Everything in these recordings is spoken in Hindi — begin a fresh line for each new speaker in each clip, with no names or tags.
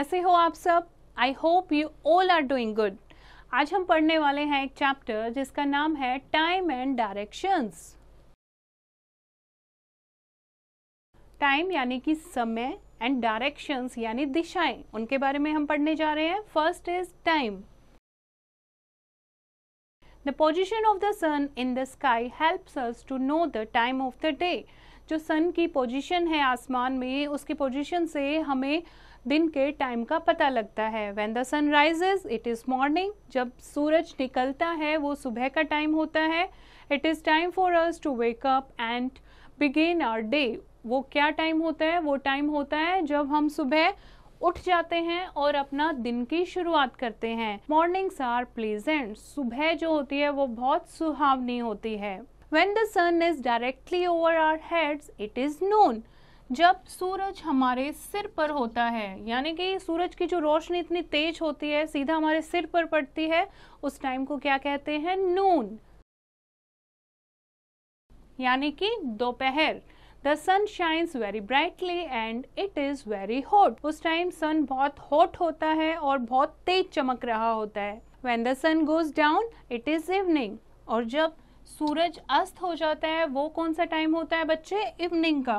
कैसे हो आप सब I hope you all are doing good आज हम पढ़ने वाले हैं एक चैप्टर जिसका नाम है टाइम एंड डायरेक्शंस टाइम यानी कि समय एंड डायरेक्शंस यानी दिशाएं उनके बारे में हम पढ़ने जा रहे हैं first is time the position of the sun in the sky help us to know the time of the day जो सन की पोजीशन है आसमान में उसकी पोजीशन से हमें दिन के टाइम का पता लगता है when the sun rises it is morning जब सूरज निकलता है वो सुबह का टाइम होता है it is time for us to wake up and begin our day वो क्या टाइम होता है वो टाइम होता है जब हम सुबह उठ जाते हैं और अपना दिन की शुरुआत करते हैं मॉर्निंग्स आर प्लेजेंट सुबह जो होती है वो बहुत सुहावनी होती है when the sun is directly over our heads it is noon जब सूरज हमारे सिर पर होता है यानी कि सूरज की जो रोशनी इतनी तेज होती है सीधा हमारे सिर पर पड़ती है उस टाइम को क्या कहते हैं नून यानी कि दोपहर the sun shines very brightly and it is very hot उस टाइम सन बहुत हॉट होता है और बहुत तेज चमक रहा होता है when the sun goes down it is evening और जब सूरज अस्त हो जाता है वो कौन सा टाइम होता है बच्चे इवनिंग का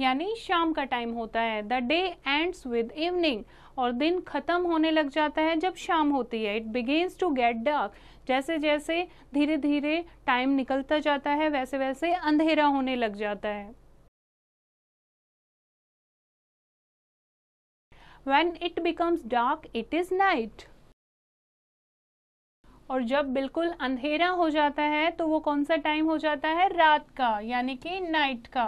यानी शाम का टाइम होता है the day ends with evening और दिन ख़त्म होने लग जाता है जब शाम होती है it begins to get dark जैसे जैसे धीरे धीरे टाइम निकलता जाता है वैसे वैसे अंधेरा होने लग जाता है when it becomes dark it is night और जब बिल्कुल अंधेरा हो जाता है तो वो कौन सा टाइम हो जाता है रात का यानी कि नाइट का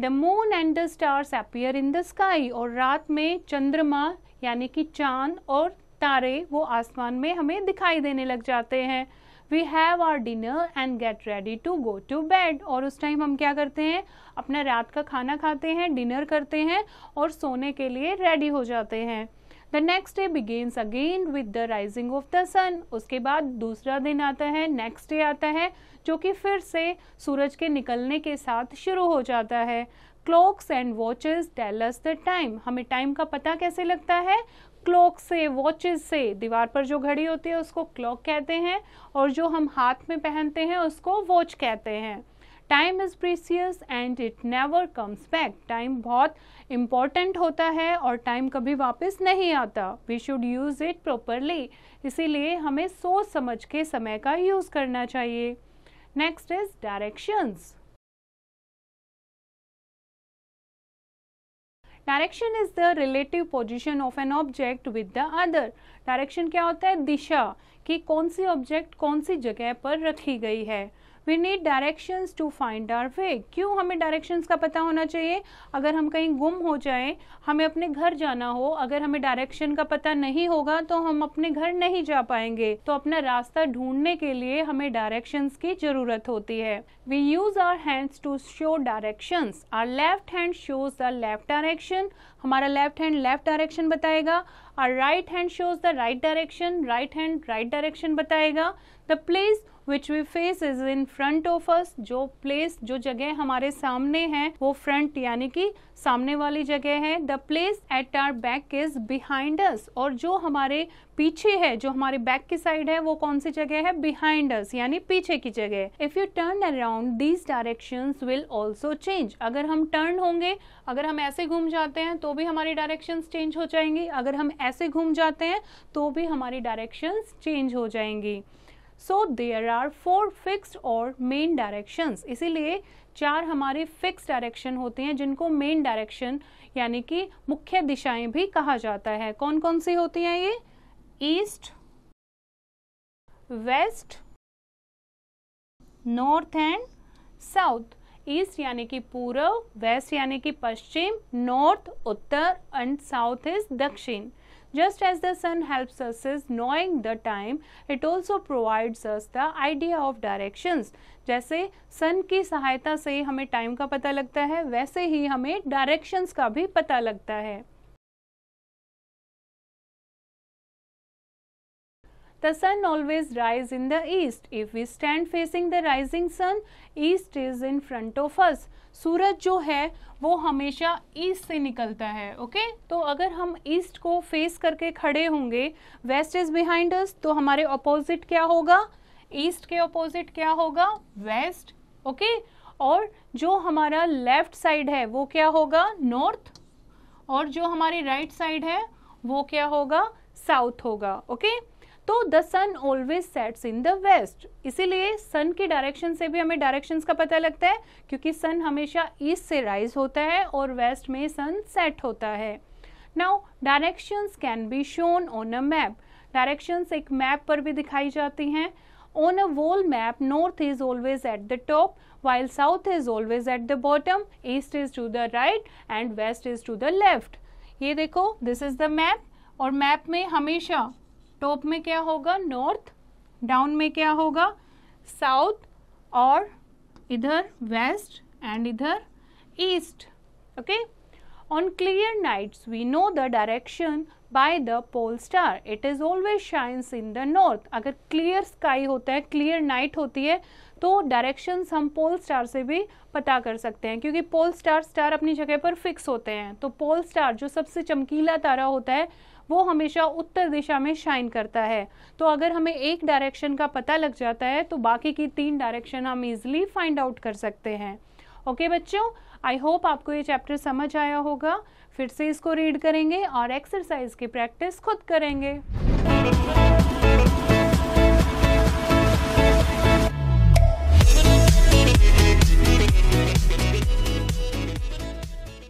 the moon and the stars appear in the sky और रात में चंद्रमा यानी कि चांद और तारे वो आसमान में हमें दिखाई देने लग जाते हैं we have our dinner and get ready to go to bed और उस टाइम हम क्या करते हैं अपना रात का खाना खाते हैं डिनर करते हैं और सोने के लिए रेडी हो जाते हैं the next day begins again with the rising of the sun उसके बाद दूसरा दिन आता है नेक्स्ट डे आता है जो कि फिर से सूरज के निकलने के साथ शुरू हो जाता है clocks and watches tell us the time हमें टाइम का पता कैसे लगता है क्लॉक से वॉचेस से दीवार पर जो घड़ी होती है उसको क्लॉक कहते हैं और जो हम हाथ में पहनते हैं उसको वॉच कहते हैं time is precious and it never comes back time बहुत इम्पॉर्टेंट होता है और टाइम कभी वापस नहीं आता we should use it properly इसीलिए हमें सोच समझ के समय का यूज़ करना चाहिए next is directions direction is the relative position of an object with the other direction क्या होता है दिशा कि कौन सी ऑब्जेक्ट कौन सी जगह पर रखी गई है we need directions to find our way क्यों हमें डायरेक्शंस का पता होना चाहिए अगर हम कहीं गुम हो जाएं हमें अपने घर जाना हो अगर हमें डायरेक्शन का पता नहीं होगा तो हम अपने घर नहीं जा पाएंगे तो अपना रास्ता ढूंढने के लिए हमें डायरेक्शंस की जरूरत होती है we use our hands to show directions our left hand shows the left direction हमारा लेफ्ट हैंड लेफ्ट डायरेक्शन बताएगा और right hand shows the right direction right hand right direction बताएगा the place which we face is in front of us जो प्लेस जो जगह हमारे सामने है वो फ्रंट यानी कि सामने वाली जगह है the place at our back is behind us और जो हमारे पीछे है जो हमारे बैक की साइड है वो कौन सी जगह है बिहाइंड अस यानी पीछे की जगह if you turn around these direction will also change अगर हम टर्न होंगे अगर हम ऐसे घूम जाते हैं तो भी हमारी डायरेक्शन चेंज हो जाएंगी अगर हम ऐसे घूम जाते हैं तो भी हमारी डायरेक्शंस चेंज हो जाएंगी so there are four fixed और मेन डायरेक्शंस इसीलिए चार हमारे फिक्स डायरेक्शन होते हैं जिनको मेन डायरेक्शन यानी कि मुख्य दिशाएं भी कहा जाता है कौन कौन सी होती हैं ये east west north and south east यानी कि पूर्व वेस्ट यानी कि पश्चिम नॉर्थ उत्तर एंड साउथ इज दक्षिण Just as the sun helps us is knowing the time, it also provides us the idea of directions. जैसे सन की सहायता से हमें टाइम का पता लगता है वैसे ही हमें डायरेक्शंस का भी पता लगता है The sun always rise in the east. If we stand facing the rising sun, east is in front of us. सूरज जो है वो हमेशा ईस्ट से निकलता है ओके okay? तो अगर हम ईस्ट को फेस करके खड़े होंगे वेस्ट इज बिहाइंड अस तो हमारे अपोजिट क्या होगा ईस्ट के अपोजिट क्या होगा वेस्ट ओके okay? और जो हमारा लेफ्ट साइड है वो क्या होगा नॉर्थ और जो हमारी राइट right साइड है वो क्या होगा साउथ होगा ओके okay? तो the sun always sets in the west इसीलिए सन की डायरेक्शन से भी हमें डायरेक्शंस का पता लगता है क्योंकि सन हमेशा ईस्ट से राइज होता है और वेस्ट में सन सेट होता है now directions can be shown on a map directions एक मैप पर भी दिखाई जाती हैं on a wall map north is always at the top while south is always at the bottom east is to the right and west is to the left ये देखो दिस इज द मैप और मैप में हमेशा टॉप में क्या होगा नॉर्थ डाउन में क्या होगा साउथ और इधर वेस्ट एंड इधर east okay on clear nights we know the direction by the pole star it is always shines in the north अगर क्लियर स्काई होता है क्लियर नाइट होती है तो डायरेक्शन हम पोल स्टार से भी पता कर सकते हैं क्योंकि पोल स्टार स्टार अपनी जगह पर फिक्स होते हैं तो पोल स्टार जो सबसे चमकीला तारा होता है वो हमेशा उत्तर दिशा में शाइन करता है तो अगर हमें एक डायरेक्शन का पता लग जाता है तो बाकी की तीन डायरेक्शन हम इजिली फाइंड आउट कर सकते हैं ओके okay, बच्चों आई होप आपको ये चैप्टर समझ आया होगा फिर से इसको रीड करेंगे और एक्सरसाइज की प्रैक्टिस खुद करेंगे